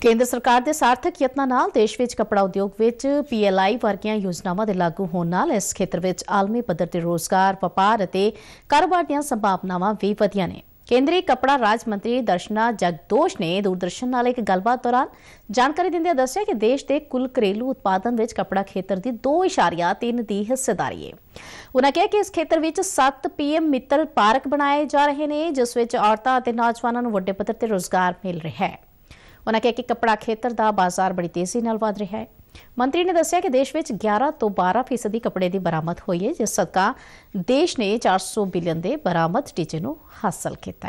ਕੇਂਦਰ ਸਰਕਾਰ ਦੇ ਸਾਰਥਕ ਯਤਨਾਂ ਨਾਲ ਦੇਸ਼ ਵਿੱਚ ਕਪੜਾ ਉਦਯੋਗ ਵਿੱਚ ਪੀਐਲਆਈ ਵਰਗੀਆਂ ਯੋਜਨਾਵਾਂ ਦੇ ਲਾਗੂ ਹੋਣ ਨਾਲ ਇਸ ਖੇਤਰ ਵਿੱਚ ਆਲਮੀ ਪੱਧਰ ਤੇ ਰੋਜ਼ਗਾਰ, ਵਪਾਰ ਅਤੇ ਕਾਰੋਬਾਰ ਦੀਆਂ ਸੰਭਾਵਨਾਵਾਂ ਵੀ ਵਧੀਆਂ ਨੇ। ਕੇਂਦਰੀ ਕਪੜਾ ਰਾਜ ਮੰਤਰੀ ਦਰਸ਼ਨਾ ਜਗਦੋਸ਼ ਨੇ ਦੂਰਦਰਸ਼ਨ ਨਾਲ ਇੱਕ ਗੱਲਬਾਤ ਦੌਰਾਨ ਜਾਣਕਾਰੀ ਦਿੰਦਿਆਂ ਦੱਸਿਆ ਕਿ ਦੇਸ਼ ਦੇ ਕੁੱਲ ਘਰੇਲੂ ਉਤਪਾਦਨ ਵਿੱਚ ਕਪੜਾ ਖੇਤਰ ਦੀ 2.3 ਦੀ ਹਿੱਸੇਦਾਰੀ ਹੈ। ਉਨ੍ਹਾਂ ਕਿਹਾ ਕਿ ਇਸ ਖੇਤਰ ਵਿੱਚ 7 ਪੀਐਮ ਮਿੱਤਲ ਪਾਰਕ ਬਣਾਏ ਜਾ ਰਹੇ ਨੇ ਜਿਸ ਵਿੱਚ ਔਰਤਾਂ ਅਤੇ ਨੌਜਵਾਨਾਂ ਨੂੰ ਵੱਡੇ ਪੱਧਰ ਤੇ ਰੋਜ਼ਗਾਰ ਮਿਲ ਰਿਹਾ ਹੈ। ਉਹਨਾਂ ਕਿਹਾ ਕਿ ਕਪੜਾ ਖੇਤਰ ਦਾ ਬਾਜ਼ਾਰ ਬੜੀ ਤੇਜ਼ੀ ਨਾਲ ਵਧ ਰਿਹਾ ਹੈ ਮੰਤਰੀ ਨੇ ਦੱਸਿਆ ਕਿ ਦੇਸ਼ ਵਿੱਚ 11 ਤੋਂ 12% ਕਪੜੇ ਦੀ ਬਰਾਮਦ ਹੋਈ ਹੈ ਜਿਸ ਸਦਕਾ ਦੇਸ਼ ਨੇ 400 ਬਿਲੀਅਨ ਦੇ ਬਰਾਮਦ ਟੀਚੇ ਨੂੰ ਹਾਸਲ ਕੀਤਾ ਹੈ